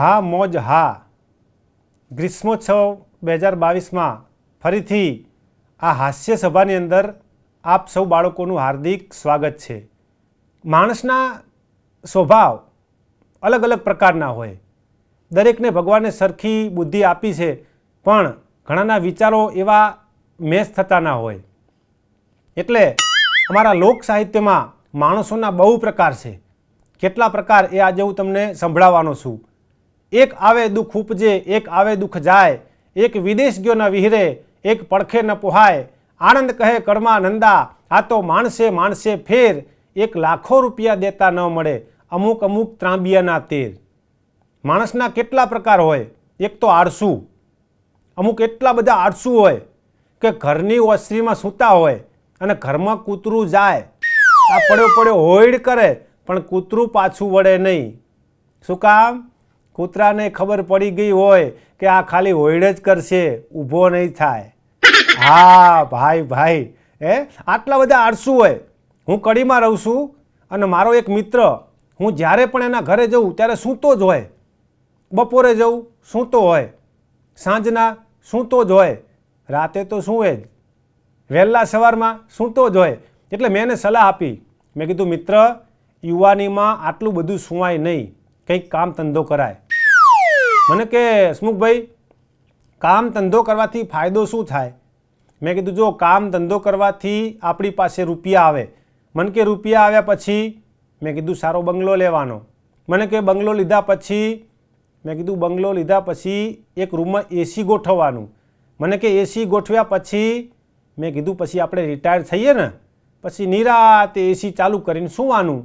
હા મોજ હા ગ્રીષ્મોત્સવ બે હજાર બાવીસમાં ફરીથી આ હાસ્ય સભાની અંદર આપ સૌ બાળકોનું હાર્દિક સ્વાગત છે માણસના સ્વભાવ અલગ અલગ પ્રકારના હોય દરેકને ભગવાને સરખી બુદ્ધિ આપી છે પણ ઘણાના વિચારો એવા મેચ થતા ના હોય એટલે અમારા લોક સાહિત્યમાં માણસોના બહુ પ્રકાર છે કેટલા પ્રકાર એ આજે હું તમને સંભળાવવાનો છું એક આવે દુઃખ ઉપજે એક આવે દુઃખ જાય એક વિદેશ ગયો ન વિહરે એક પડખે ન પોહાય આનંદ કહે કડમા નંદા આ તો માણસે માણસે ફેર એક લાખો રૂપિયા દેતા ન મળે અમુક અમુક ત્રાંબિયાના તેર માણસના કેટલા પ્રકાર હોય એક તો આળસું અમુક એટલા બધા આળસુ હોય કે ઘરની ઓસરીમાં સૂતા હોય અને ઘરમાં કૂતરું જાય આ પડ્યો પડ્યો હોઈડ કરે પણ કૂતરું પાછું વળે નહીં શું કામ કૂતરાને ખબર પડી ગઈ હોય કે આ ખાલી હોઈડ જ કરશે ઊભો નહીં થાય હા ભાઈ ભાઈ એ આટલા બધા આળસુ હોય હું કડીમાં રહું છું અને મારો એક મિત્ર હું જ્યારે પણ એના ઘરે જઉં ત્યારે સૂતો જ હોય બપોરે જઉં સૂતો હોય સાંજના સૂતો જ હોય રાતે તો સૂવે જ વહેલા સવારમાં સૂતો જ હોય એટલે મેં એને સલાહ આપી મેં કીધું મિત્ર યુવાનીમાં આટલું બધું સુવાય નહીં કંઈક કામ ધંધો કરાય મને કે હસમુખભાઈ કામ ધંધો કરવાથી ફાયદો શું થાય મેં કીધું જો કામ ધંધો કરવાથી આપણી પાસે રૂપિયા આવે મને કે રૂપિયા આવ્યા પછી મેં કીધું સારો બંગલો લેવાનો મને કે બંગલો લીધા પછી મેં કીધું બંગલો લીધા પછી એક રૂમમાં એસી ગોઠવવાનું મને કે એસી ગોઠવ્યા પછી મેં કીધું પછી આપણે રિટાયર થઈએ ને પછી નિરાત એસી ચાલુ કરીને શું સુવાનું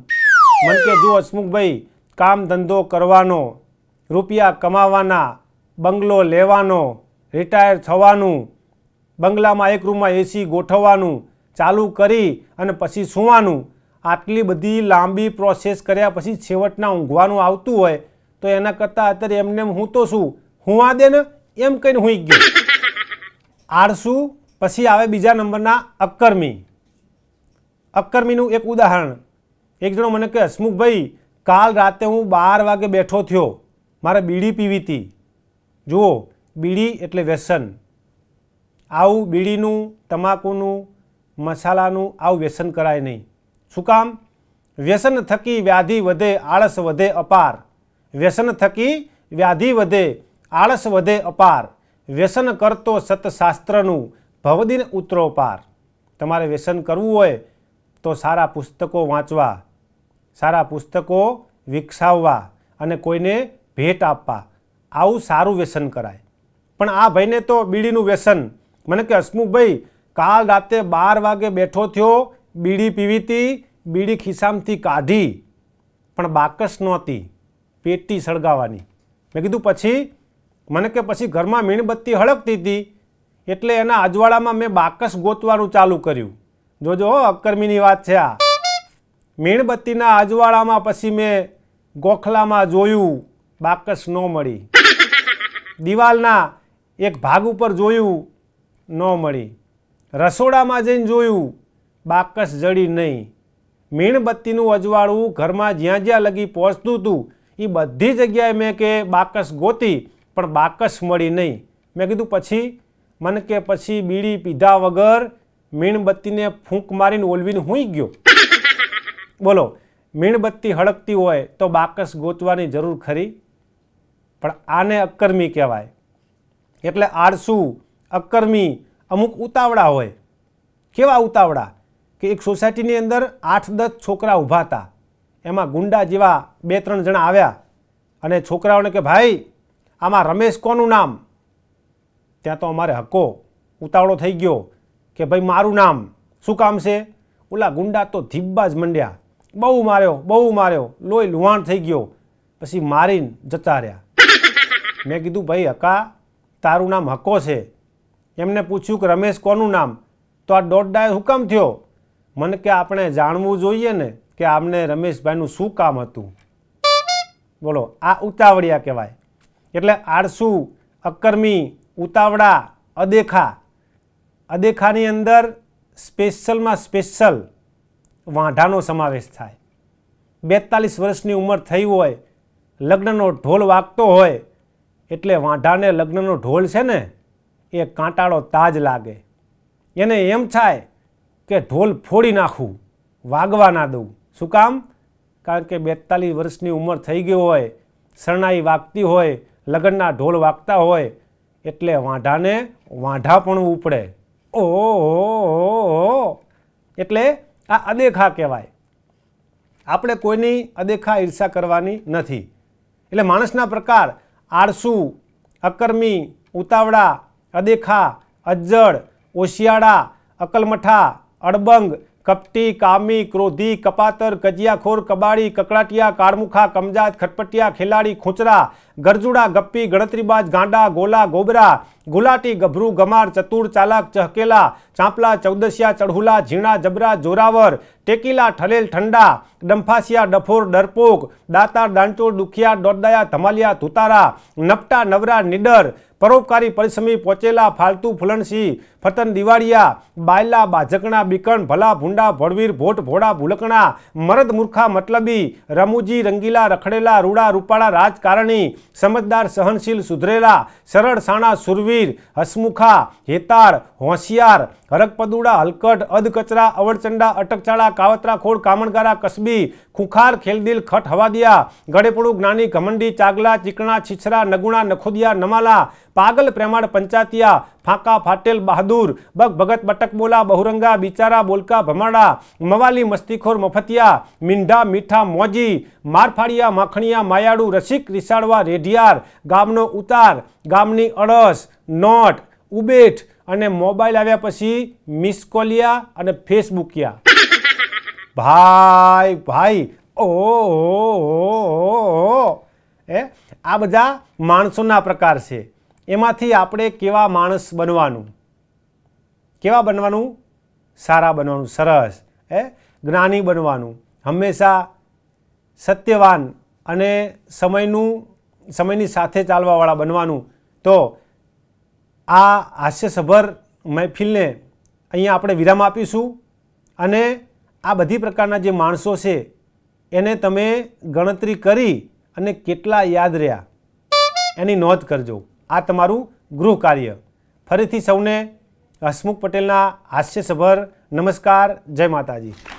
મને કે જો હસમુખભાઈ કામ ધંધો કરવાનો રૂપિયા કમાવાના બંગલો લેવાનો રિટાયર થવાનું બંગલામાં એક રૂમમાં એસી ગોઠવવાનું ચાલુ કરી અને પછી સૂવાનું આટલી બધી લાંબી પ્રોસેસ કર્યા પછી છેવટના ઊંઘવાનું આવતું હોય તો એના કરતાં અત્યારે એમને હું તો શું હુંવા દે ને એમ કહીને હું ગયો આળસુ પછી આવે બીજા નંબરના અક્કરમી અક્કરમીનું એક ઉદાહરણ એક જણો મને કહે હસમુખભાઈ કાલ રાતે હું બાર વાગે બેઠો થયો મારે બીડી પીવી હતી જુઓ બીડી એટલે વ્યસન આવું બીડીનું તમાકુનું મસાલાનું આવું વ્યસન કરાય નહીં શું કામ વ્યસન થકી વ્યાધિ વધે આળસ વધે અપાર વ્યસન થકી વ્યાધિ વધે આળસ વધે અપાર વ્યસન કરતો સતશાસ્ત્રનું ભવદિન ઉતરો પાર તમારે વ્યસન કરવું હોય તો સારા પુસ્તકો વાંચવા સારા પુસ્તકો વિકસાવવા અને કોઈને ભેટ આપવા આવું સારું વ્યસન કરાય પણ આ ભાઈને તો બીડીનું વ્યસન મને કે હસમુખભાઈ કાલ રાતે બાર વાગે બેઠો થયો બીડી પીવી હતી બીડી ખિસ્સામાંથી કાઢી પણ બાકસ નહોતી પેટી સળગાવવાની મેં કીધું પછી મને કે પછી ઘરમાં મીણબત્તી હળગતી હતી એટલે એના અજવાળામાં મેં બાકસ ગોતવાનું ચાલુ કર્યું જોજો અક્કર્મીની વાત છે આ મીણબત્તીના અજવાળામાં પછી મેં ગોખલામાં જોયું બાકસ ન મળી દિવાલના એક ભાગ ઉપર જોયું ન મળી રસોડામાં જઈને જોયું બાકસ જડી નહીં મીણબત્તીનું અજવાળું ઘરમાં જ્યાં જ્યાં લગી પહોંચતું હતું એ બધી જગ્યાએ મેં કે બાકસ ગોતી પણ બાકસ મળી નહીં મેં કીધું પછી મને કે પછી બીડી પીધા વગર મીણબત્તીને ફૂંક મારીને ઓલવીને હુઈ ગયો બોલો મીણબત્તી હળકતી હોય તો બાકસ ગોતવાની જરૂર ખરી પણ આને અક્કર્મી કહેવાય એટલે આળસુ અક્કર્મી અમુક ઉતાવળા હોય કેવા ઉતાવળા કે એક સોસાયટીની અંદર આઠ દસ છોકરા ઊભા હતા એમાં ગુંડા જેવા બે ત્રણ જણા આવ્યા અને છોકરાઓને કે ભાઈ આમાં રમેશ કોનું નામ ત્યાં તો અમારે હક્કો ઉતાવળો થઈ ગયો કે ભાઈ મારું નામ શું કામ છે ઓલા ગુંડા તો ધીબ્બા જ મંડ્યા બહુ માર્યો બહુ માર્યો લોહી લુહાણ થઈ ગયો પછી મારીને જતા રહ્યા મેં કીધું ભાઈ હકા તારું નામ હકો છે એમને પૂછ્યું કે રમેશ કોનું નામ તો આ દોઢ ડાય હુકમ થયો મને કે આપણે જાણવું જોઈએ ને કે આમને રમેશભાઈનું શું કામ હતું બોલો આ ઉતાવળિયા કહેવાય એટલે આળસુ અકર્મી ઉતાવળા અદેખા અદેખાની અંદર સ્પેશિયલમાં સ્પેશિયલ વાંઢાનો સમાવેશ થાય બેતાલીસ વર્ષની ઉંમર થઈ હોય લગ્નનો ઢોલ વાગતો હોય એટલે વાંઢાને લગ્નનો ઢોલ છે ને એ કાંટાળો તાજ લાગે એને એમ થાય કે ઢોલ ફોડી નાખું વાગવા ના દઉં શું કામ કારણ કે બેતાલીસ વર્ષની ઉંમર થઈ ગઈ હોય શરણાઈ વાગતી હોય લગ્નના ઢોલ વાગતા હોય એટલે વાંઢાને વાંઢા પણ ઉપડે ઓ એટલે આ અદેખા કહેવાય આપણે કોઈની અદેખા ઈર્ષા કરવાની નથી એટલે માણસના પ્રકાર આળસુ અકર્મી ઉતાવળા અદેખા અજ્જડ ઓશિયાળા અકલમઠા અડબંગ કપટી કામી ક્રોધી કપાતર કજિયાખોર કબાડી કકડાટિયા કાળમુખા કમજાત ખટપટિયા ખેલાડી ખૂંચરા ગરજુડા ગપ્પી ગણતરીબાજ ગાંડા ગોલા ગોબરા ગુલાટી ગભરું ગમાર ચતુર ચાલાક ચહકેલા ચાંપલા ચૌદસિયા ચઢુલા ઝીણા જબરા જોરાવર ટેકીલા ઠલેલ ઠંડા ડંફાસિયા ડફોર ડરપોક દાતાર દાંચોર દુખિયા દોડદાયા ધમાલિયા ધુતારા નપટા નવરા નિડર પરોપકારી પરિશ્રમી પહોંચેલા ફાલતુ ફૂલણસી ફતન દિવાળિયા બાયલા બાજકણા બીકણ ભલા ભૂંડા ભળવીર ભોટ ભોડા ભૂલકણા મરદ મૂર્ખા મતલબી રમૂજી રંગીલા રખડેલા રૂડા રૂપાળા રાજકારણી સમજદાર સહનશીલ સુધરેલા સરળ સાણા સુરવીર હસમુખા હેતાળ હોશિયાર હરકપદુડા હલકટ અધકચરા અવડચંડા અટકચાળા કાવતરા કાવતરાખોડ કામણગારા કસબી ખુખાર ખેલદિલ ખટ હવાદિયા ગળેપડું જ્ઞાની ઘમંડી ચાગલા ચીકણા છીછરા નગુણા નખોદિયા નમાલા પાગલ પ્રેમાળ પંચાતિયા ફાંકા ફાટેલ બહાદુર બગ ભગત બટકબોલા બહુરંગા બિચારા બોલકા ભમાડા મવાલી મસ્તીખોર મફતિયા મીંઢા મીઠા મોજી મારફાડિયા માખણિયા માયાડું રસિક રિસાડવા રેઢિયાર ગામનો ઉતાર ગામની અડસ નોટ ઉબેઠ અને મોબાઈલ આવ્યા પછી મિસકોલિયા અને ફેસબુકિયા ભાઈ ભાઈ ઓ એ આ બધા માણસોના પ્રકાર છે એમાંથી આપણે કેવા માણસ બનવાનું કેવા બનવાનું સારા બનવાનું સરસ એ જ્ઞાની બનવાનું હંમેશા સત્યવાન અને સમયનું સમયની સાથે ચાલવાવાળા બનવાનું તો આ હાસ્યસભર મહેફિલને અહીંયા આપણે વિરામ આપીશું અને આ બધી પ્રકારના જે માણસો છે એને તમે ગણતરી કરી અને કેટલા યાદ રહ્યા એની નોંધ કરજો આ તમારું ગૃહ કાર્ય ફરીથી સૌને હસમુખ પટેલના હાસ્યસભર નમસ્કાર જય માતાજી